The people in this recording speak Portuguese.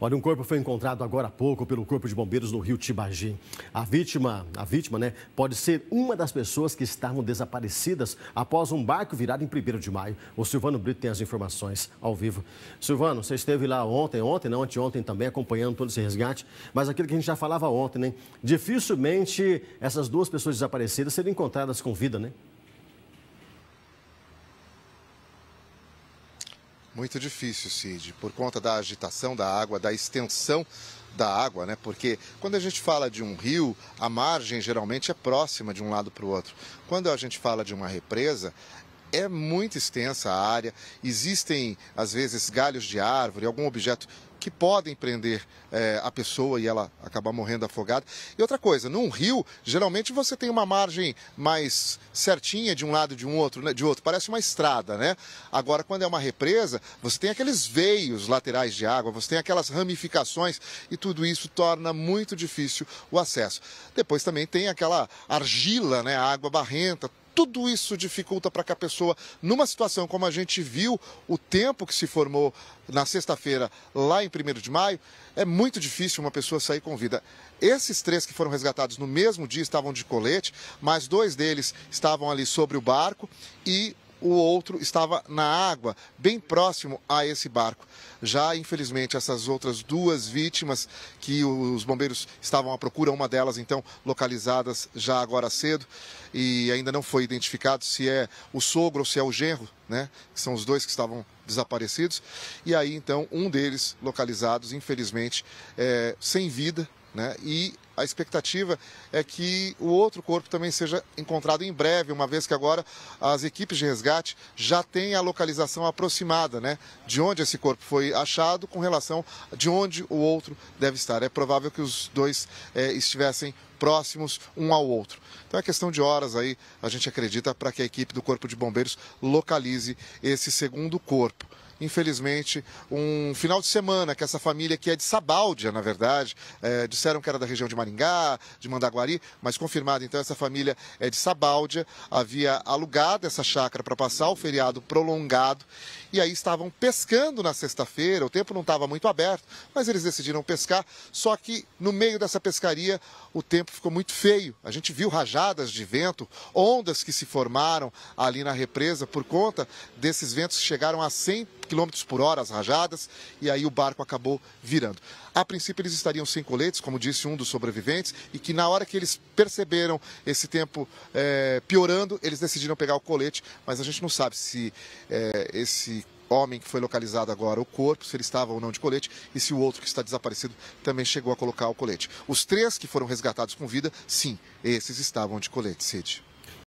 Olha, um corpo foi encontrado agora há pouco pelo Corpo de Bombeiros no Rio Tibagi. A vítima, a vítima, né, pode ser uma das pessoas que estavam desaparecidas após um barco virado em 1 de maio. O Silvano Brito tem as informações ao vivo. Silvano, você esteve lá ontem, ontem, não, anteontem também, acompanhando todo esse resgate, mas aquilo que a gente já falava ontem, né? Dificilmente essas duas pessoas desaparecidas seriam encontradas com vida, né? Muito difícil, Cid, por conta da agitação da água, da extensão da água, né? Porque quando a gente fala de um rio, a margem geralmente é próxima de um lado para o outro. Quando a gente fala de uma represa, é muito extensa a área, existem às vezes galhos de árvore, algum objeto que podem prender é, a pessoa e ela acabar morrendo afogada. E outra coisa, num rio, geralmente você tem uma margem mais certinha de um lado e de um outro, né, de outro, parece uma estrada, né? Agora, quando é uma represa, você tem aqueles veios laterais de água, você tem aquelas ramificações e tudo isso torna muito difícil o acesso. Depois também tem aquela argila, né? água barrenta, tudo isso dificulta para que a pessoa, numa situação como a gente viu, o tempo que se formou na sexta-feira, lá em 1 de maio, é muito difícil uma pessoa sair com vida. Esses três que foram resgatados no mesmo dia estavam de colete, mas dois deles estavam ali sobre o barco e o outro estava na água, bem próximo a esse barco. Já, infelizmente, essas outras duas vítimas que os bombeiros estavam à procura, uma delas, então, localizadas já agora cedo, e ainda não foi identificado se é o sogro ou se é o genro, né? Que são os dois que estavam desaparecidos. E aí, então, um deles localizados, infelizmente, é, sem vida, né? E a expectativa é que o outro corpo também seja encontrado em breve, uma vez que agora as equipes de resgate já têm a localização aproximada, né, de onde esse corpo foi achado com relação de onde o outro deve estar. É provável que os dois é, estivessem próximos um ao outro. Então é questão de horas aí, a gente acredita, para que a equipe do Corpo de Bombeiros localize esse segundo corpo infelizmente, um final de semana que essa família, que é de Sabáudia, na verdade, é, disseram que era da região de Maringá, de Mandaguari, mas confirmado, então, essa família é de Sabáudia, havia alugado essa chácara para passar o feriado prolongado e aí estavam pescando na sexta-feira, o tempo não estava muito aberto, mas eles decidiram pescar, só que no meio dessa pescaria o tempo ficou muito feio. A gente viu rajadas de vento, ondas que se formaram ali na represa por conta desses ventos que chegaram a 100 quilômetros km por hora as rajadas, e aí o barco acabou virando. A princípio, eles estariam sem coletes, como disse um dos sobreviventes, e que na hora que eles perceberam esse tempo é, piorando, eles decidiram pegar o colete, mas a gente não sabe se é, esse homem que foi localizado agora o corpo, se ele estava ou não de colete, e se o outro que está desaparecido também chegou a colocar o colete. Os três que foram resgatados com vida, sim, esses estavam de colete, Cid.